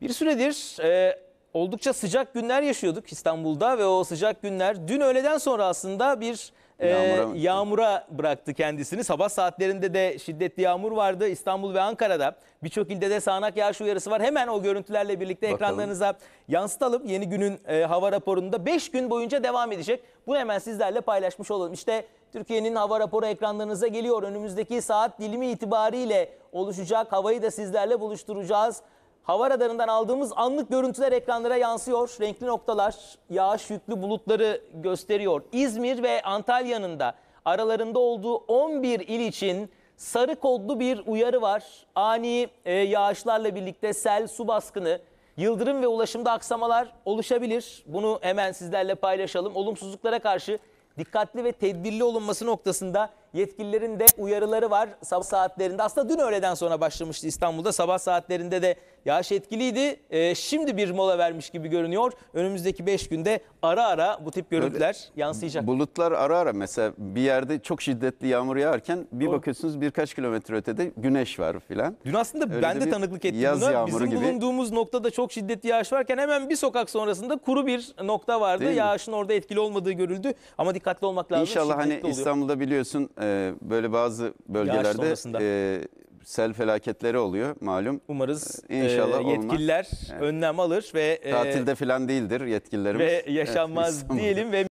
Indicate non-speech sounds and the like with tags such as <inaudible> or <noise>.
Bir süredir e, oldukça sıcak günler yaşıyorduk İstanbul'da ve o sıcak günler dün öğleden sonra aslında bir e, yağmura, yağmura bıraktı kendisini. Sabah saatlerinde de şiddetli yağmur vardı İstanbul ve Ankara'da. Birçok ilde de sağanak yağış uyarısı var. Hemen o görüntülerle birlikte Bakalım. ekranlarınıza yansıtalım. Yeni günün e, hava raporunda 5 gün boyunca devam edecek. Bunu hemen sizlerle paylaşmış olalım. İşte Türkiye'nin hava raporu ekranlarınıza geliyor. Önümüzdeki saat dilimi itibariyle oluşacak havayı da sizlerle buluşturacağız. Hava radarından aldığımız anlık görüntüler ekranlara yansıyor. Renkli noktalar yağış yüklü bulutları gösteriyor. İzmir ve Antalya'nın da aralarında olduğu 11 il için sarı kodlu bir uyarı var. Ani e, yağışlarla birlikte sel, su baskını, yıldırım ve ulaşımda aksamalar oluşabilir. Bunu hemen sizlerle paylaşalım. Olumsuzluklara karşı dikkatli ve tedbirli olunması noktasında Yetkililerin de uyarıları var sabah saatlerinde. Aslında dün öğleden sonra başlamıştı İstanbul'da. Sabah saatlerinde de yağış etkiliydi. Ee, şimdi bir mola vermiş gibi görünüyor. Önümüzdeki 5 günde ara ara bu tip görüntüler Böyle yansıyacak. Bulutlar ara ara mesela bir yerde çok şiddetli yağmur yağarken bir Doğru. bakıyorsunuz birkaç kilometre ötede güneş var filan. Dün aslında Öyle ben de, de tanıklık ettim yaz buna. Bizim gibi. bulunduğumuz noktada çok şiddetli yağış varken hemen bir sokak sonrasında kuru bir nokta vardı. Değil Yağışın mi? orada etkili olmadığı görüldü ama dikkatli olmak lazım. İnşallah hani şiddetli hani oluyor. İstanbul'da biliyorsun e, böyle bazı bölgelerde e, sel felaketleri oluyor malum. Umarız ee, e, İnşallah yetkililer olmaz. önlem alır ve... E, Tatilde falan değildir yetkililerimiz. Ve yaşanmaz evet, diyelim <laughs> ve...